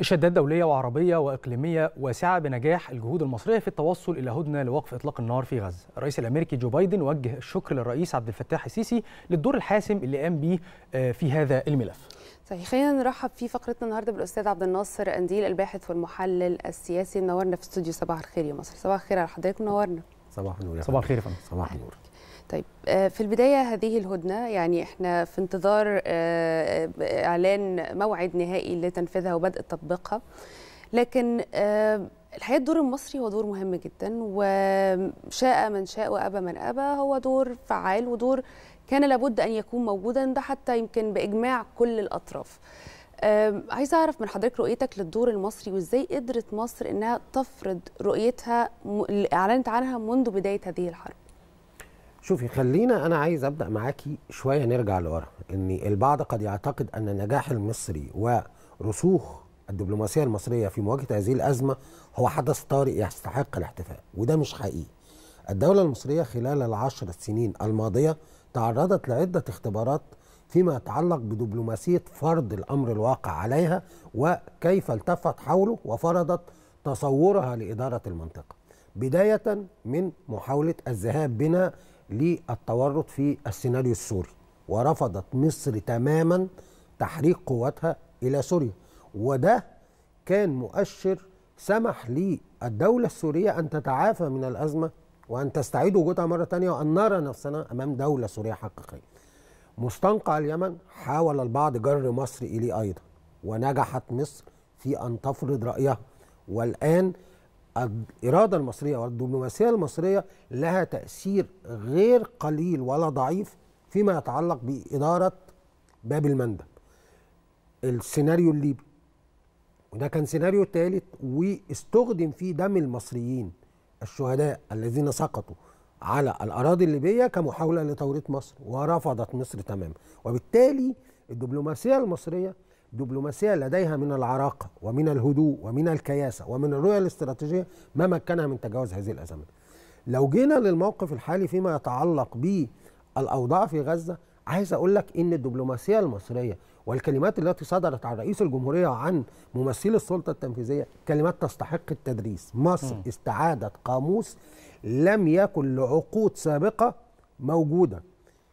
إشادات دولية وعربية وإقليمية واسعة بنجاح الجهود المصرية في التوصل إلى هدنة لوقف إطلاق النار في غزة. الرئيس الأمريكي جو بايدن وجه الشكر للرئيس عبد الفتاح السيسي للدور الحاسم اللي قام بيه آه، في هذا الملف. صحيح خلينا نرحب في فقرتنا النهارده بالاستاذ عبد الناصر قنديل الباحث والمحلل السياسي منورنا في استوديو صباح الخير يا مصر. صباح الخير على حضرتك منورنا. صباح النور صباح الخير يا فندم. صباح النور. طيب آه، في البداية هذه الهدنة يعني احنا في انتظار آه، آه، إعلان موعد نهائي لتنفيذها وبدء تطبيقها لكن الحقيقة الدور المصري هو دور مهم جدا وشاء من شاء وأبى من أبى هو دور فعال ودور كان لابد أن يكون موجودا ده حتى يمكن بإجماع كل الأطراف عايزة أعرف من حضرتك رؤيتك للدور المصري وإزاي قدرت مصر أنها تفرض رؤيتها اللي أعلنت عنها منذ بداية هذه الحرب شوفي خلينا انا عايز ابدا معاكي شويه نرجع لورا ان البعض قد يعتقد ان نجاح المصري ورسوخ الدبلوماسيه المصريه في مواجهه هذه الازمه هو حدث طارئ يستحق الاحتفاء وده مش حقيقي الدوله المصريه خلال العشر سنين الماضيه تعرضت لعده اختبارات فيما يتعلق بدبلوماسيه فرض الامر الواقع عليها وكيف التفت حوله وفرضت تصورها لاداره المنطقه بدايه من محاوله الذهاب بنا للتورط في السيناريو السوري ورفضت مصر تماما تحريك قواتها الى سوريا وده كان مؤشر سمح للدولة السورية أن تتعافى من الأزمة وأن تستعيد وجودها مرة ثانيه وأن نرى نفسنا أمام دولة سورية حقيقية مستنقع اليمن حاول البعض جر مصر إليه أيضا ونجحت مصر في أن تفرض رأيها والآن الاراده المصريه والدبلوماسيه المصريه لها تاثير غير قليل ولا ضعيف فيما يتعلق باداره باب المندب. السيناريو الليبي وده كان سيناريو ثالث واستخدم فيه دم المصريين الشهداء الذين سقطوا على الاراضي الليبيه كمحاوله لتوريط مصر ورفضت مصر تماما وبالتالي الدبلوماسيه المصريه دبلوماسية لديها من العراقة ومن الهدوء ومن الكياسة ومن الرؤية الاستراتيجية ما مكنها من تجاوز هذه الأزمات لو جينا للموقف الحالي فيما يتعلق بالأوضاع في غزة عايز أقول لك إن الدبلوماسية المصرية والكلمات التي صدرت عن رئيس الجمهورية وعن ممثل السلطة التنفيذية كلمات تستحق التدريس مصر م. استعادت قاموس لم يكن لعقود سابقة موجودة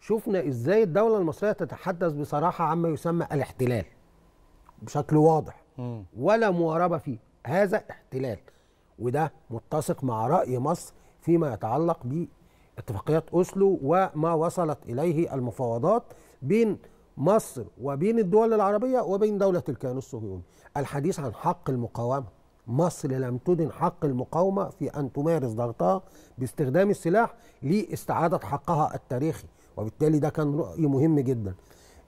شفنا إزاي الدولة المصرية تتحدث بصراحة عما يسمى الاحتلال بشكل واضح ولا مواربه فيه هذا احتلال وده متسق مع راي مصر فيما يتعلق باتفاقيات اوسلو وما وصلت اليه المفاوضات بين مصر وبين الدول العربيه وبين دوله الكيان الصهيوني الحديث عن حق المقاومه مصر لم تدن حق المقاومه في ان تمارس ضغطها باستخدام السلاح لاستعاده حقها التاريخي وبالتالي ده كان راي مهم جدا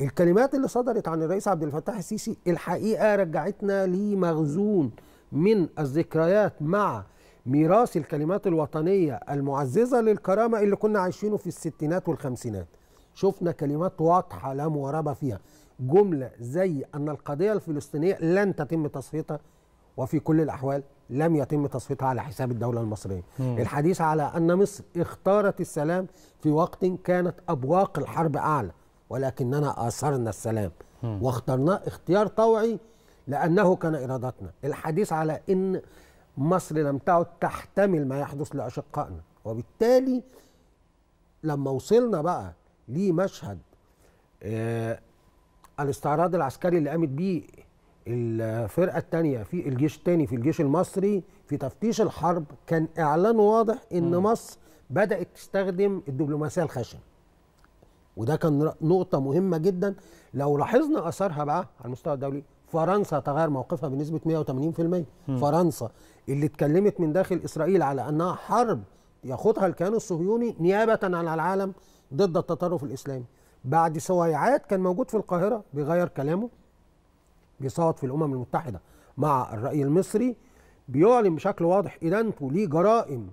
الكلمات اللي صدرت عن الرئيس عبد الفتاح السيسي الحقيقه رجعتنا لمخزون من الذكريات مع ميراث الكلمات الوطنيه المعززه للكرامه اللي كنا عايشينه في الستينات والخمسينات. شفنا كلمات واضحه لا مواربه فيها. جمله زي ان القضيه الفلسطينيه لن تتم تصفيتها وفي كل الاحوال لم يتم تصفيتها على حساب الدوله المصريه. مم. الحديث على ان مصر اختارت السلام في وقت كانت ابواق الحرب اعلى. ولكننا آثرنا السلام واخترناه اختيار طوعي لأنه كان إرادتنا الحديث على أن مصر لم تعد تحتمل ما يحدث لأشقائنا وبالتالي لما وصلنا بقى لمشهد آه الاستعراض العسكري اللي قامت بيه الفرقه الثانيه في الجيش الثاني في الجيش المصري في تفتيش الحرب كان اعلان واضح ان مصر بدات تستخدم الدبلوماسيه الخشنه وده كان نقطة مهمة جدا لو لاحظنا أثرها بقى على المستوى الدولي فرنسا تغير موقفها بنسبة 180% م. فرنسا اللي اتكلمت من داخل إسرائيل على أنها حرب يخوضها الكيان الصهيوني نيابة عن العالم ضد التطرف الإسلامي بعد سويعات كان موجود في القاهرة بيغير كلامه بيصوت في الأمم المتحدة مع الرأي المصري بيعلن بشكل واضح إدانته لجرائم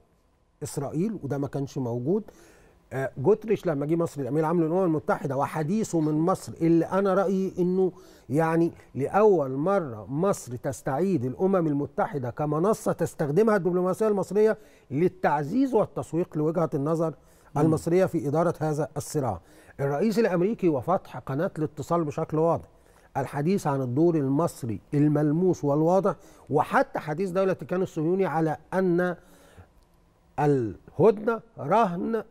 إسرائيل وده ما كانش موجود آه، جوتريش لما جه مصر الامين العام للامم المتحده وحديثه من مصر اللي انا رايي انه يعني لاول مره مصر تستعيد الامم المتحده كمنصه تستخدمها الدبلوماسيه المصريه للتعزيز والتسويق لوجهه النظر المصريه في اداره هذا الصراع. الرئيس الامريكي وفتح قناه الاتصال بشكل واضح. الحديث عن الدور المصري الملموس والواضح وحتى حديث دوله الكيان الصهيوني على ان الهدنه رهن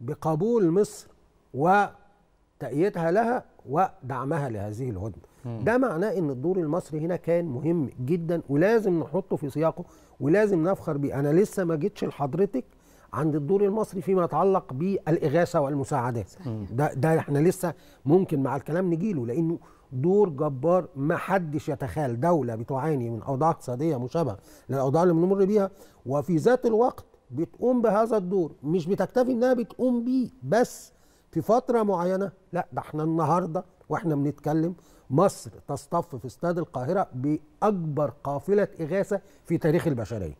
بقبول مصر وتأييدها لها ودعمها لهذه الهدنة ده معناه ان الدور المصري هنا كان مهم جدا ولازم نحطه في سياقه ولازم نفخر بيه انا لسه ما جيتش لحضرتك عند الدور المصري فيما يتعلق بالاغاثه والمساعدات ده ده احنا لسه ممكن مع الكلام نجيله لانه دور جبار ما حدش يتخيل دوله بتعاني من اوضاع اقتصاديه مشابهه للاوضاع اللي بنمر بيها وفي ذات الوقت بتقوم بهذا الدور مش بتكتفي انها بتقوم بيه بس في فتره معينه لا ده احنا النهارده واحنا بنتكلم مصر تصطف في استاد القاهره باكبر قافله اغاثه في تاريخ البشريه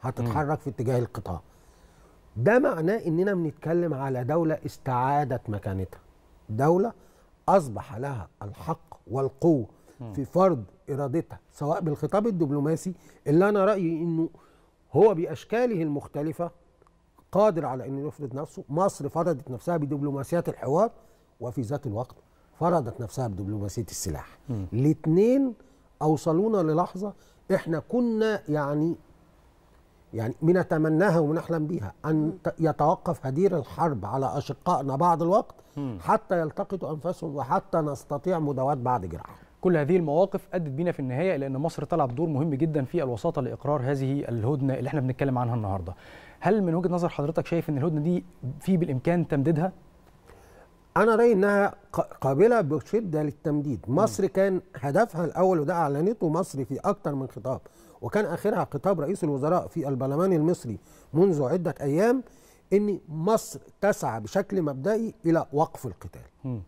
هتتحرك في اتجاه القطاع ده معناه اننا بنتكلم على دوله استعادت مكانتها دوله اصبح لها الحق والقوه في فرض ارادتها سواء بالخطاب الدبلوماسي اللي انا رايي انه هو باشكاله المختلفه قادر على انه يفرض نفسه مصر فرضت نفسها بدبلوماسيات الحوار وفي ذات الوقت فرضت نفسها بدبلوماسيه السلاح الاثنين اوصلونا للحظه احنا كنا يعني يعني من نتمناها ونحلم بها ان يتوقف هدير الحرب على اشقائنا بعض الوقت حتى يلتقطوا انفسهم وحتى نستطيع مداواه بعض جراحهم كل هذه المواقف ادت بينا في النهايه الى ان مصر تلعب دور مهم جدا في الوساطه لاقرار هذه الهدنه اللي احنا بنتكلم عنها النهارده. هل من وجهه نظر حضرتك شايف ان الهدنه دي في بالامكان تمديدها؟ انا رايي انها قابله بشده للتمديد، مصر كان هدفها الاول وده اعلنته مصر في اكثر من خطاب وكان اخرها خطاب رئيس الوزراء في البرلمان المصري منذ عده ايام ان مصر تسعى بشكل مبدئي الى وقف القتال. م.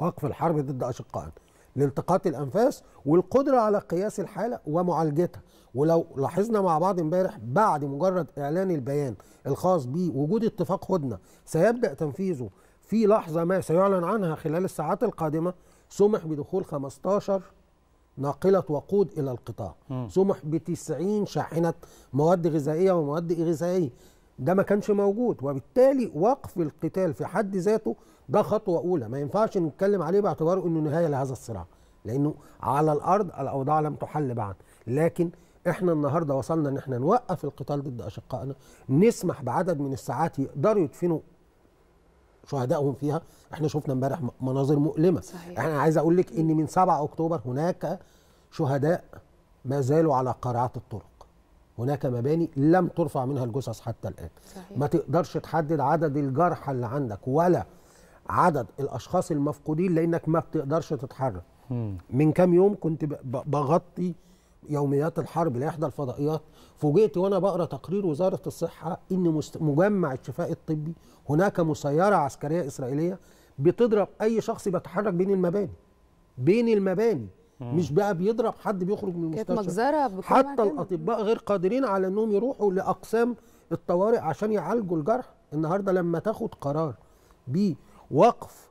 وقف الحرب ضد اشقائنا. لالتقاط الانفاس والقدره على قياس الحاله ومعالجتها ولو لاحظنا مع بعض امبارح بعد مجرد اعلان البيان الخاص بوجود اتفاق هدنه سيبدا تنفيذه في لحظه ما سيعلن عنها خلال الساعات القادمه سمح بدخول 15 ناقلة وقود إلى القطاع م. سمح ب 90 شاحنة مواد غذائية ومواد غذائية ده ما كانش موجود وبالتالي وقف القتال في حد ذاته ده خطوه اولى ما ينفعش نتكلم عليه باعتباره انه نهايه لهذا الصراع لانه على الارض الاوضاع لم تحل بعد لكن احنا النهارده وصلنا ان احنا نوقف القتال ضد اشقائنا نسمح بعدد من الساعات يقدروا يدفنوا شهدائهم فيها احنا شفنا امبارح مناظر مؤلمه صحيح. احنا عايز اقول لك ان من 7 اكتوبر هناك شهداء ما زالوا على قارعات الطرق هناك مباني لم ترفع منها الجثث حتى الان صحيح. ما تقدرش تحدد عدد الجرحى اللي عندك ولا عدد الاشخاص المفقودين لانك ما بتقدرش تتحرك من كام يوم كنت بغطي يوميات الحرب لاحدى الفضائيات فوجئت وانا بقرا تقرير وزاره الصحه ان مجمع الشفاء الطبي هناك مسيره عسكريه اسرائيليه بتضرب اي شخص بيتحرك بين المباني بين المباني مش بقى بيضرب حد بيخرج من المستشفى كانت مجزره حتى الاطباء غير قادرين على انهم يروحوا لاقسام الطوارئ عشان يعالجوا الجرح النهارده لما تاخد قرار بوقف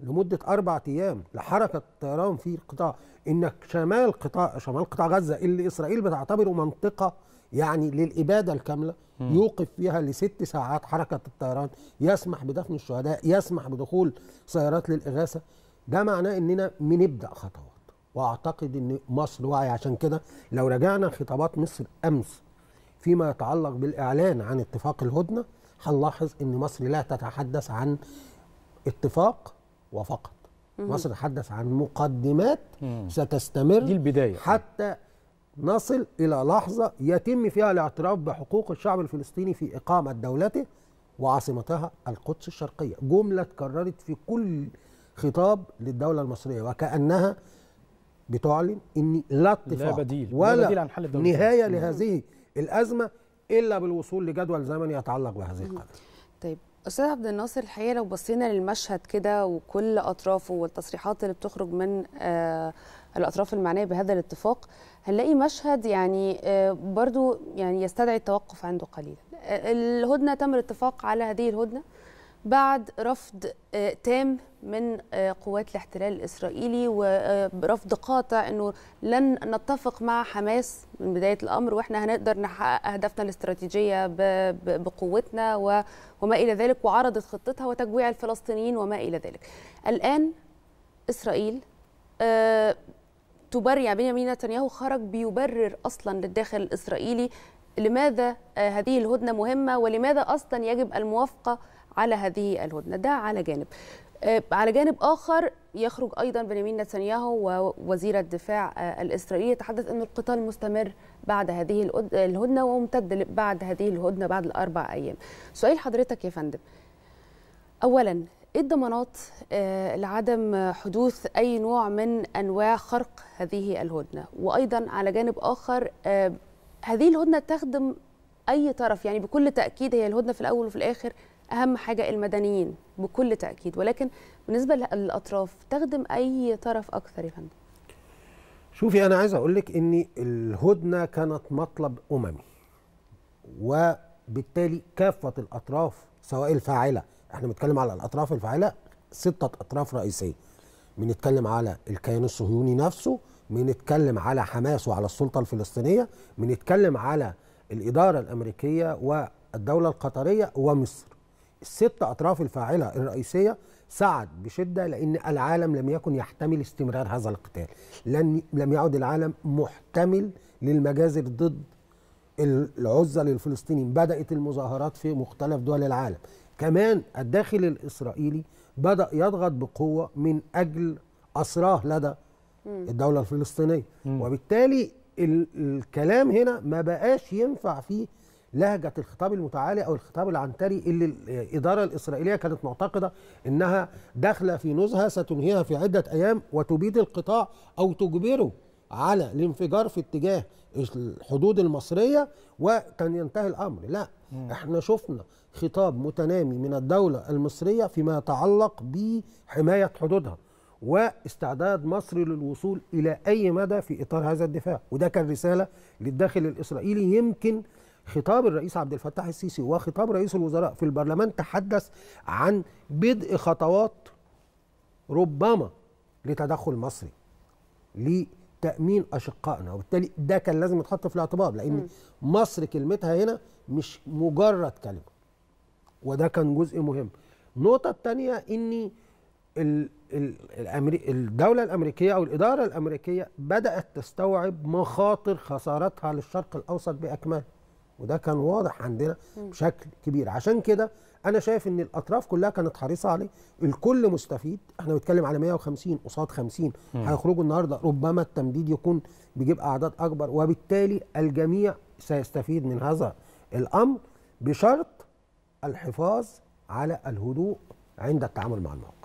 لمده اربع ايام لحركه طيران في القطاع انك شمال قطاع شمال قطاع غزه اللي اسرائيل بتعتبره منطقه يعني للاباده الكامله مم. يوقف فيها لست ساعات حركه الطيران يسمح بدفن الشهداء يسمح بدخول سيارات للاغاثه ده معناه اننا بنبدا خطوات واعتقد ان مصر واعي عشان كده لو رجعنا خطابات مصر امس فيما يتعلق بالاعلان عن اتفاق الهدنه هنلاحظ ان مصر لا تتحدث عن اتفاق وفقط مصر تتحدث عن مقدمات ستستمر دي البدايه حتى نصل الى لحظه يتم فيها الاعتراف بحقوق الشعب الفلسطيني في اقامه دولته وعاصمتها القدس الشرقيه جمله اتكررت في كل خطاب للدوله المصريه وكانها بتعلن ان لا اتفاق لا بديل ولا لا بديل عن حل نهايه لهذه الازمه الا بالوصول لجدول زمني يتعلق بهذه القضيه. طيب استاذ عبد الناصر الحقيقه لو بصينا للمشهد كده وكل اطرافه والتصريحات اللي بتخرج من آه الاطراف المعنيه بهذا الاتفاق هنلاقي مشهد يعني آه برضو يعني يستدعي التوقف عنده قليلا. آه، الهدنه تم الاتفاق على هذه الهدنه بعد رفض آه، تام من آه، قوات الاحتلال الاسرائيلي ورفض آه، قاطع انه لن نتفق مع حماس من بدايه الامر واحنا هنقدر نحقق اهدافنا الاستراتيجيه بقوتنا وما الى ذلك وعرضت خطتها وتجويع الفلسطينيين وما الى ذلك. الان اسرائيل تبرر يعني بنيامين نتنياهو خرج بيبرر اصلا للداخل الاسرائيلي لماذا آه، هذه الهدنة مهمة ولماذا أصلا يجب الموافقة على هذه الهدنة ده على جانب آه، على جانب آخر يخرج أيضا بنيامين نتنياهو ووزير الدفاع آه، الإسرائيلي يتحدث أن القتال مستمر بعد هذه الهدنة وممتد بعد هذه الهدنة بعد الأربع أيام سؤال حضرتك يا فندم أولا ايه الضمانات لعدم حدوث اي نوع من انواع خرق هذه الهدنه وايضا على جانب اخر هذه الهدنه تخدم اي طرف يعني بكل تاكيد هي الهدنه في الاول وفي الاخر اهم حاجه المدنيين بكل تاكيد ولكن بالنسبه للاطراف تخدم اي طرف اكثر يا فندم شوفي انا عايز اقول لك ان الهدنه كانت مطلب اممي وبالتالي كافه الاطراف سواء الفاعله احنا بنتكلم على الاطراف الفاعله سته اطراف رئيسيه بنتكلم على الكيان الصهيوني نفسه بنتكلم على حماس وعلى السلطه الفلسطينيه بنتكلم على الاداره الامريكيه والدوله القطريه ومصر الست اطراف الفاعله الرئيسيه سعد بشده لان العالم لم يكن يحتمل استمرار هذا القتال لن لم يعد العالم محتمل للمجازر ضد العزل الفلسطينيين بدأت المظاهرات في مختلف دول العالم كمان الداخل الإسرائيلي بدأ يضغط بقوة من أجل أسراه لدى الدوله الفلسطينيه وبالتالي الكلام هنا ما بقاش ينفع فيه لهجه الخطاب المتعالي او الخطاب العنتري اللي الاداره الاسرائيليه كانت معتقده انها داخله في نزهه ستنهيها في عده ايام وتبيد القطاع او تجبره على الانفجار في اتجاه الحدود المصريه وكان ينتهي الامر لا احنا شفنا خطاب متنامي من الدوله المصريه فيما يتعلق بحمايه حدودها واستعداد مصر للوصول إلى أي مدى في إطار هذا الدفاع وده كان رسالة للداخل الإسرائيلي يمكن خطاب الرئيس عبد الفتاح السيسي وخطاب رئيس الوزراء في البرلمان تحدث عن بدء خطوات ربما لتدخل مصري لتأمين أشقائنا وبالتالي ده كان لازم يتحط في الاعتبار لأن م. مصر كلمتها هنا مش مجرد كلمة وده كان جزء مهم النقطة الثانية إن الدولة الأمريكية أو الإدارة الأمريكية بدأت تستوعب مخاطر خسارتها للشرق الأوسط بأكمله وده كان واضح عندنا بشكل كبير عشان كده أنا شايف إن الأطراف كلها كانت حريصة عليه الكل مستفيد إحنا بنتكلم على 150 قصاد 50 هيخرجوا النهاردة ربما التمديد يكون بيجيب أعداد أكبر وبالتالي الجميع سيستفيد من هذا الأمر بشرط الحفاظ على الهدوء عند التعامل مع الموقف